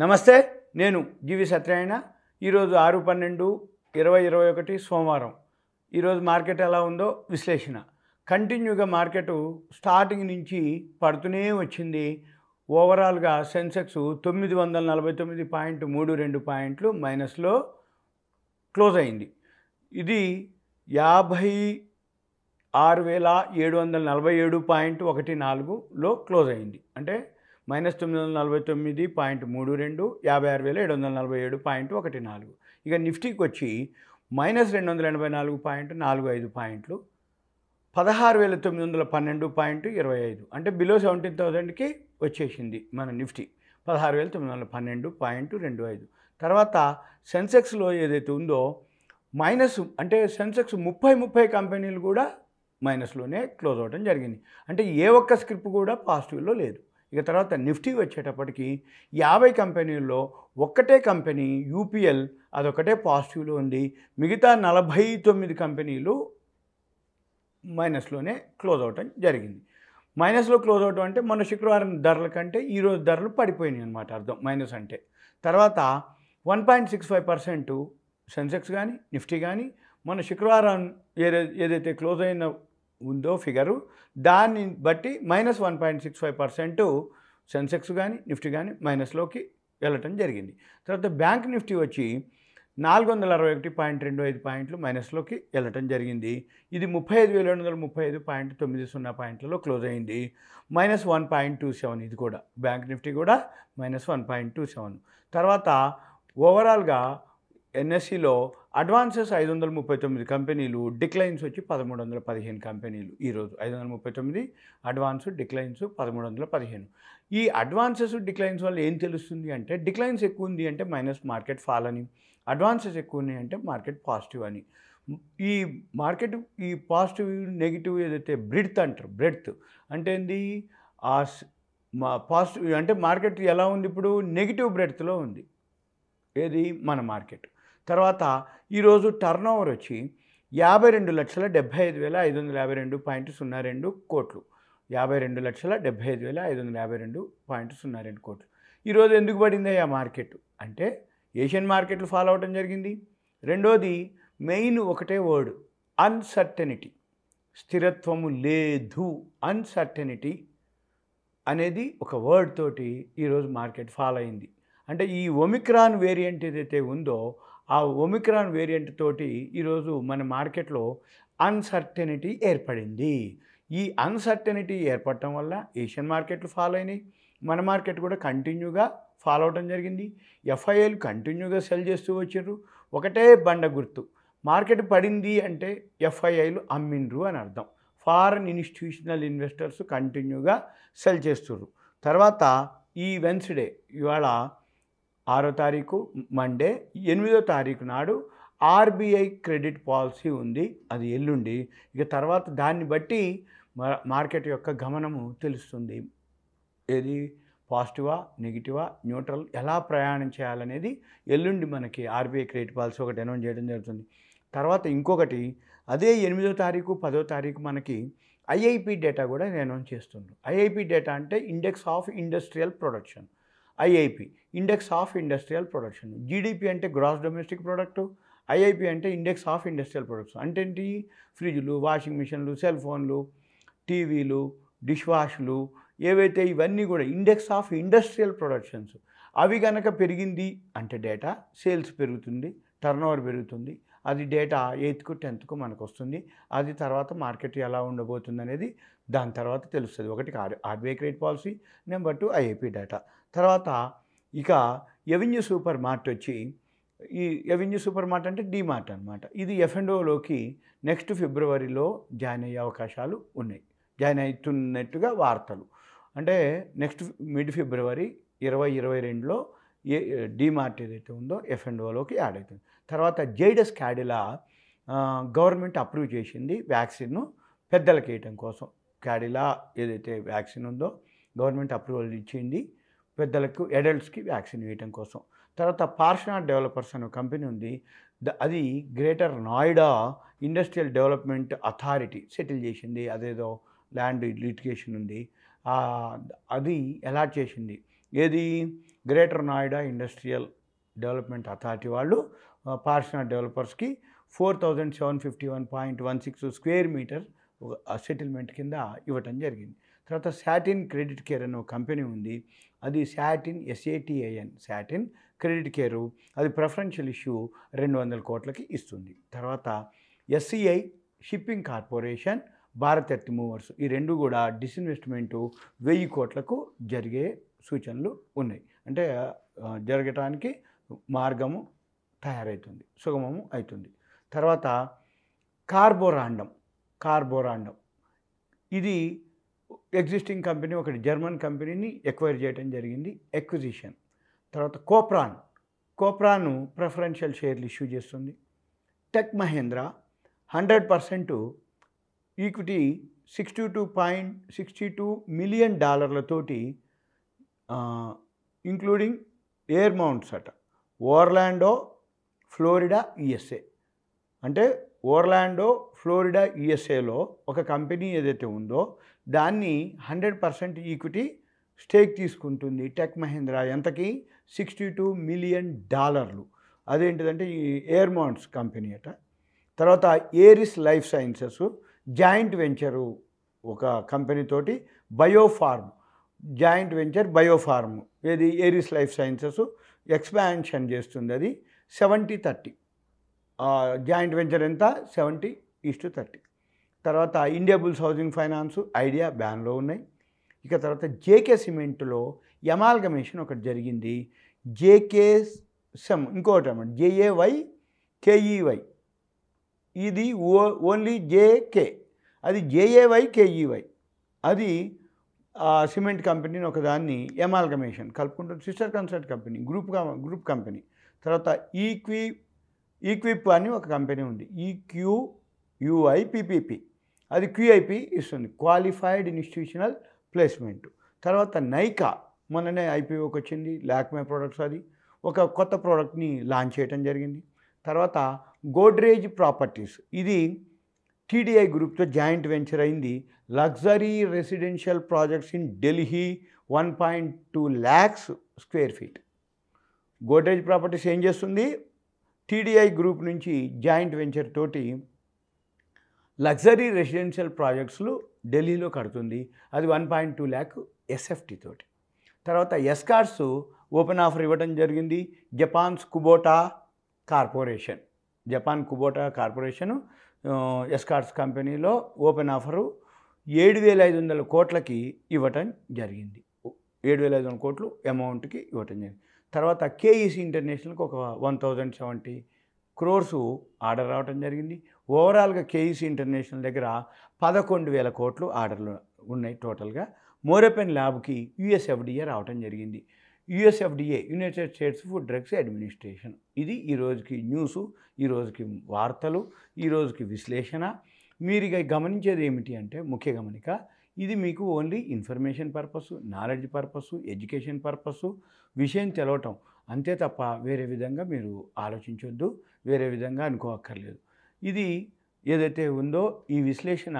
నమస్తే నేను జీవి సత్యనారాయణ ఈరోజు ఆరు పన్నెండు ఇరవై ఇరవై ఒకటి సోమవారం ఈరోజు మార్కెట్ ఎలా ఉందో విశ్లేషణ కంటిన్యూగా మార్కెట్ స్టార్టింగ్ నుంచి పడుతూనే వచ్చింది ఓవరాల్గా సెన్సెక్స్ తొమ్మిది వందల నలభై తొమ్మిది పాయింట్ మూడు రెండు పాయింట్లు మైనస్లో క్లోజ్ అయింది ఇది యాభై ఆరు వేల ఏడు వందల నలభై ఏడు పాయింట్ ఒకటి నాలుగులో క్లోజ్ అయింది అంటే మైనస్ తొమ్మిది వందల నలభై తొమ్మిది పాయింట్ మూడు రెండు యాభై ఆరు వేల ఏడు వందల నలభై ఏడు పాయింట్ ఒకటి నాలుగు ఇక నిఫ్టీకి వచ్చి మైనస్ రెండు వందల ఎనభై నాలుగు పాయింట్ నాలుగు ఐదు పాయింట్లు పదహారు వేల తొమ్మిది వందల పన్నెండు పాయింట్ ఇరవై ఐదు అంటే బిలో సెవెంటీన్ థౌజండ్కి వచ్చేసింది మన నిఫ్టీ పదహారు వేల తొమ్మిది వందల పన్నెండు పాయింట్ రెండు ఐదు తర్వాత సెన్సెక్స్లో ఏదైతే ఉందో మైనస్ అంటే సెన్సెక్స్ ముప్పై ముప్పై కంపెనీలు కూడా మైనస్లోనే క్లోజ్ అవ్వడం జరిగింది అంటే ఏ ఒక్క స్క్రిప్ట్ కూడా పాజిటివ్లో లేదు ఇక తర్వాత నిఫ్టీ వచ్చేటప్పటికి యాభై కంపెనీల్లో ఒక్కటే కంపెనీ యూపీఎల్ అదొకటే పాజిటివ్లో ఉంది మిగతా నలభై తొమ్మిది కంపెనీలు మైనస్లోనే క్లోజ్ అవటం జరిగింది మైనస్లో క్లోజ్ అవటం అంటే మొన్న శుక్రవారం ధరల కంటే ఈరోజు ధరలు పడిపోయినాయి అనమాట అర్థం మైనస్ అంటే తర్వాత one point six five percent sensex కానీ నిఫ్టీ కానీ మొన్న శుక్రవారం ఏదైతే క్లోజ్ అయిన ఉందో ఫిగరు దాన్ని బట్టి minus one point six five percent sensex కానీ నిఫ్టీ కానీ మైనస్లోకి వెళ్ళటం జరిగింది తర్వాత బ్యాంక్ నిఫ్టీ వచ్చి నాలుగు వందల అరవై ఒకటి పాయింట్ రెండు ఐదు పాయింట్లు మైనస్లోకి వెళ్ళటం జరిగింది ఇది ముప్పై ఐదు వేల రెండు వందల ముప్పై ఐదు పాయింట్ తొమ్మిది సున్నా పాయింట్లలో క్లోజ్ అయింది minus one point two seven ఇది కూడా బ్యాంక్ నిఫ్టీ కూడా minus one point two seven తర్వాత ఓవరాల్గా ఎన్ఎస్సిలో అడ్వాన్సెస్ ఐదు వందల ముప్పై తొమ్మిది కంపెనీలు డిక్లైన్స్ వచ్చి పదమూడు వందల పదిహేను కంపెనీలు ఈరోజు ఐదు వందల ముప్పై తొమ్మిది అడ్వాన్స్ డిక్లైన్స్ పదమూడు వందల పదిహేను ఈ అడ్వాన్సెస్ డిక్లైన్స్ వల్ల ఏం తెలుస్తుంది అంటే డిక్లైన్స్ ఎక్కువ ఉంది అంటే మైనస్ మార్కెట్ ఫాల్ అని అడ్వాన్సెస్ ఎక్కువ ఉన్నాయి అంటే మార్కెట్ పాజిటివ్ అని ఈ మార్కెట్ ఈ పాజిటివ్ నెగిటివ్ ఏదైతే బ్రిడ్త్ అంటారు బ్రెడ్త్ అంటే ఏంది ఆ మా పాజిటివ్ అంటే మార్కెట్ ఎలా ఉంది ఇప్పుడు నెగిటివ్ బ్రెడ్త్లో ఉంది ఏది మన మార్కెట్ తర్వాత ఈరోజు టర్న్ ఓవర్ వచ్చి యాభై రెండు లక్షల డెబ్బై ఐదు వేల ఐదు వందల యాభై రెండు పాయింట్ సున్నా రెండు కోట్లు యాభై రెండు లక్షల డెబ్బై ఐదు వేల ఐదు వందల యాభై రెండు పాయింట్ సున్నా రెండు కోట్లు ఈరోజు ఎందుకు పడింది ఆ మార్కెట్ అంటే ఏషియన్ మార్కెట్లు ఫాలో అవడం జరిగింది రెండోది మెయిన్ ఒకటే వర్డ్ అన్సర్టెనిటీ స్థిరత్వము లేదు అన్సర్టెనిటీ అనేది ఒక వర్డ్ తోటి ఈరోజు మార్కెట్ ఫాలో అయింది అంటే ఈ ఒమిక్రాన్ వేరియంట్ ఏదైతే ఉందో ఆ ఒమిక్రాన్ వేరియంట్ తోటి ఈరోజు మన మార్కెట్లో అన్సర్టెనిటీ ఏర్పడింది ఈ అన్సర్టెనిటీ ఏర్పడటం వల్ల ఏషియన్ మార్కెట్లు ఫాలో అయినాయి మన మార్కెట్ కూడా కంటిన్యూగా ఫాలో అవడం జరిగింది ఎఫ్ఐఏలు కంటిన్యూగా సెల్ చేస్తూ వచ్చారు ఒకటే బండ గుర్తు మార్కెట్ పడింది అంటే ఎఫ్ఐఐలు అమ్మిండ్రు అని అర్థం ఫారెన్ ఇన్స్టిట్యూషనల్ ఇన్వెస్టర్స్ కంటిన్యూగా సెల్ చేస్తుర్రు తర్వాత ఈ వెన్స్డే ఇవాళ ఆరో తారీఖు మండే ఎనిమిదో తారీఖు నాడు ఆర్బీఐ క్రెడిట్ పాలసీ ఉంది అది ఎల్లుండి ఇక తర్వాత దాన్ని బట్టి మార్కెట్ యొక్క గమనము తెలుస్తుంది ఏది పాజిటివా నెగిటివా న్యూట్రల్ ఎలా ప్రయాణం చేయాలనేది ఎల్లుండి మనకి ఆర్బీఐ క్రెడిట్ పాలసీ ఒకటి అనౌన్స్ చేయడం జరుగుతుంది తర్వాత ఇంకొకటి అదే ఎనిమిదో తారీఖు పదో తారీఖు మనకి ఐఐపి డేటా కూడా నేను అనౌన్స్ చేస్తుండ్రు ఐఐపి డేటా అంటే index of industrial production IIP index of industrial production GDP అంటే గ్రాస్ డొమెస్టిక్ ప్రొడక్ట్ ఐఐపి అంటే ఇండెక్స్ ఆఫ్ ఇండస్ట్రియల్ ప్రొడక్ట్స్ అంటే ఫ్రిడ్జ్లు వాషింగ్ మిషన్లు సెల్ ఫోన్లు టీవీలు డిష్ వాష్లు ఏవైతే ఇవన్నీ కూడా ఇండెక్స్ ఆఫ్ ఇండస్ట్రియల్ ప్రొడక్షన్స్ అవి కనుక పెరిగింది అంటే డేటా సేల్స్ పెరుగుతుంది టర్నోవర్ పెరుగుతుంది అది డేటా ఎయిత్కు టెన్త్కు మనకు వస్తుంది అది తర్వాత మార్కెట్ ఎలా ఉండబోతుంది అనేది దాని తర్వాత తెలుస్తుంది ఒకటి R RBI credit policy number two IAP data తర్వాత ఇక ఎవెన్యూ సూపర్ మార్ట్ వచ్చి ఈ ఎవెన్యూ సూపర్ మార్ట్ అంటే మార్ట్ అనమాట ఇది ఎఫ్ఎండ్ఓలోకి నెక్స్ట్ ఫిబ్రవరిలో జాయిన్ అయ్యే అవకాశాలు ఉన్నాయి జాయిన్ అవుతున్నట్టుగా వార్తలు అంటే నెక్స్ట్ మిడ్ ఫిబ్రవరి ఇరవై ఇరవై రెండులో ఏ డీమార్ట్ ఏదైతే ఉందో ఎఫ్ఎన్ఓలోకి యాడ్ అవుతుంది తర్వాత జైడస్ క్యాడిలా గవర్నమెంట్ అప్రూవ్ చేసింది వ్యాక్సిన్ను పెద్దలకి వేయటం కోసం క్యాడిలా ఏదైతే వ్యాక్సిన్ ఉందో గవర్నమెంట్ అప్రూవల్ ఇచ్చింది పెద్దలకు అడల్ట్స్కి వ్యాక్సిన్ వేయటం కోసం తర్వాత పార్షనా డెవలపర్స్ అనే కంపెనీ ఉంది అది greater Noida industrial development authority settle చేసింది అదేదో ల్యాండ్ లిటిగేషన్ ఉంది అది ఎలా చేసింది ఏది greater Noida industrial development authority వాళ్ళు పార్షనల్ డెవలపర్స్కి four thousand seven fifty one point one six square metre settlement కింద ఇవ్వటం జరిగింది తర్వాత శాటిన్ క్రెడిట్ కేర్ అనే ఒక కంపెనీ ఉంది అది Satin S A T I N Satin credit care అది ప్రిఫరెన్షియల్ ఇష్యూ రెండు వందల కోట్లకి ఇస్తుంది తర్వాత SCI shipping corporation Bharat earth movers ఈ రెండు కూడా డిస్ఇన్వెస్ట్మెంటు వెయ్యి కోట్లకు జరిగే సూచనలు ఉన్నాయి అంటే జరగటానికి మార్గము తయారవుతుంది సుగమము అవుతుంది తర్వాత కార్బోరాండం కార్బోరాండం ఇది ఎగ్జిస్టింగ్ కంపెనీ ఒకటి జర్మన్ కంపెనీని ఎక్వైర్ చేయడం జరిగింది ఎక్విజిషన్ తర్వాత కోప్రాన్ కోప్రాను ప్రిఫరెన్షియల్ షేర్లు ఇష్యూ చేస్తుంది tech Mahindra hundred percent equity sixty two point sixty two million డాలర్లతోటి ఇంక్లూడింగ్ ఎయిర్ మౌంట్స్ అట ఓర్లాండో ఫ్లోరిడా యుఎస్ఏ అంటే ఓర్లాండో ఫ్లోరిడా యుఎస్ఏలో ఒక కంపెనీ ఏదైతే ఉందో దాన్ని హండ్రెడ్ పర్సెంట్ ఈక్విటీ స్టేక్ తీసుకుంటుంది టెక్ మహేంద్ర ఎంతకి సిక్స్టీ టూ మిలియన్ డాలర్లు అదేంటిదంటే ఈ ఎయిర్ మౌంట్స్ కంపెనీ అట తర్వాత Eris life sciences joint venture ఒక కంపెనీతోటి బయోఫార్మ్ జాయింట్ వెంచర్ బయోఫార్మ్ ఏది ఏరిస్ లైఫ్ సైన్సెస్ ఎక్స్పాన్షన్ చేస్తుంది అది సెవెంటీ థర్టీ జాయింట్ వెంచర్ ఎంత సెవెంటీ ఈస్ట్ థర్టీ తర్వాత Indiabulls housing finance idea బ్యాన్లో ఉన్నాయి ఇక తర్వాత జేకే సిమెంట్లో ఎమాల్గమేషన్ ఒకటి జరిగింది జేకే సెమ్ ఇంకోటి అనమాట జేఏవై కేఈవై ఇది ఓ ఓన్లీ జేకే అది జేఏవై కేఈవై అది సిమెంట్ కంపెనీని ఒకదాన్ని ఎమాల్గమేషన్ కలుపుకుంటుంది sister concern company group group company తర్వాత ఈక్వి ఈక్విప్ అని ఒక కంపెనీ ఉంది ఈక్యూ యుఐపిపిపి అది క్యూఐపి ఇస్తుంది క్వాలిఫైడ్ ఇన్స్టిట్యూషనల్ ప్లేస్మెంట్ తర్వాత నైకా మొన్ననే ఐపీఓకి వచ్చింది లాక్మే ప్రోడక్ట్స్ అది ఒక కొత్త ప్రోడక్ట్ని లాంచ్ చేయడం జరిగింది తర్వాత గోడ్రేజ్ ప్రాపర్టీస్ ఇది టీడీఐ గ్రూప్తో జాయింట్ వెంచర్ అయింది luxury residential projects in Delhi one point two lakhs square feet Godrej properties ఏం చేస్తుంది టీడీఐ గ్రూప్ నుంచి జాయింట్ వెంచర్ తోటి లగ్జరీ రెసిడెన్షియల్ ప్రాజెక్ట్స్లు ఢిల్లీలో కడుతుంది అది one point two lakh SFT తోటి తర్వాత ఎస్కార్స్ ఓపెన్ ఆఫర్ ఇవ్వడం జరిగింది Japan's Kubota corporation Japan Kubota corporation Escorts కంపెనీలో ఓపెన్ ఆఫరు ఏడు వేల ఐదు వందల కోట్లకి ఇవ్వటం జరిగింది ఏడు వేల ఐదు వందల కోట్లు అమౌంట్కి ఇవ్వటం జరిగింది తర్వాత కేఈసీ ఇంటర్నేషనల్కి ఒక one thousand seventy crores order రావటం జరిగింది ఓవరాల్గా కేఈసీ ఇంటర్నేషనల్ దగ్గర పదకొండు వేల కోట్లు ఆర్డర్లు ఉన్నాయి టోటల్గా మోరపెన్ ల్యాబ్కి యుఎస్ఎఫ్డిఏ రావటం జరిగింది USFDA United States food drugs administration ఇది ఈరోజుకి న్యూసు ఈరోజుకి వార్తలు ఈరోజుకి విశ్లేషణ మీరు ఇక గమనించేది ఏమిటి అంటే ముఖ్య గమనిక ఇది మీకు only information purpose knowledge purpose education purpose విషయం తెలవటం అంతే తప్ప వేరే విధంగా మీరు ఆలోచించొద్దు వేరే విధంగా అనుకోక్కర్లేదు ఇది ఏదైతే ఉందో ఈ విశ్లేషణ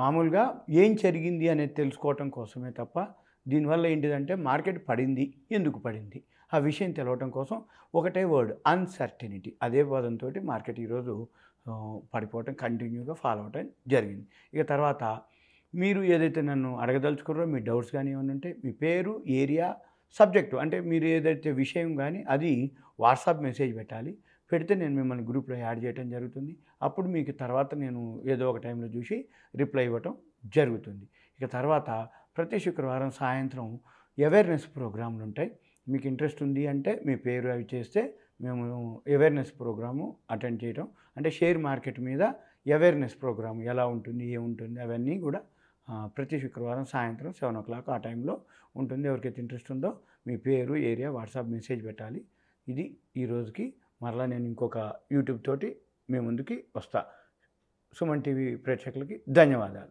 మామూలుగా ఏం జరిగింది అనేది తెలుసుకోవటం కోసమే తప్ప దీనివల్ల ఏంటిదంటే మార్కెట్ పడింది ఎందుకు పడింది ఆ విషయం తెలవటం కోసం ఒకటే వర్డ్ అన్సర్టనిటీ అదే పదంతో మార్కెట్ ఈరోజు పడిపోవటం కంటిన్యూగా ఫాలో అవటం జరిగింది ఇక తర్వాత మీరు ఏదైతే నన్ను అడగదలుచుకున్నారో మీ డౌట్స్ కానీ ఏమైనా ఉంటే మీ పేరు ఏరియా సబ్జెక్టు అంటే మీరు ఏదైతే విషయం కానీ అది వాట్సాప్ మెసేజ్ పెట్టాలి పెడితే నేను మిమ్మల్ని గ్రూప్లో యాడ్ చేయడం జరుగుతుంది అప్పుడు మీకు తర్వాత నేను ఏదో ఒక టైంలో చూసి రిప్లై ఇవ్వటం జరుగుతుంది ఇక తర్వాత ప్రతి శుక్రవారం సాయంత్రం అవేర్నెస్ ప్రోగ్రాంలు ఉంటాయి మీకు ఇంట్రెస్ట్ ఉంది అంటే మీ పేరు అవి చేస్తే మేము అవేర్నెస్ ప్రోగ్రాము అటెండ్ చేయడం అంటే షేర్ మార్కెట్ మీద అవేర్నెస్ ప్రోగ్రామ్ ఎలా ఉంటుంది ఏముంటుంది అవన్నీ కూడా ప్రతి శుక్రవారం సాయంత్రం సెవెన్ ఓ క్లాక్ ఆ టైంలో ఉంటుంది ఎవరికైతే ఇంట్రెస్ట్ ఉందో మీ పేరు ఏరియా వాట్సాప్ మెసేజ్ పెట్టాలి ఇది ఈరోజుకి మరలా నేను ఇంకొక యూట్యూబ్ తోటి మీ ముందుకి వస్తా సుమన్ టీవీ ప్రేక్షకులకి ధన్యవాదాలు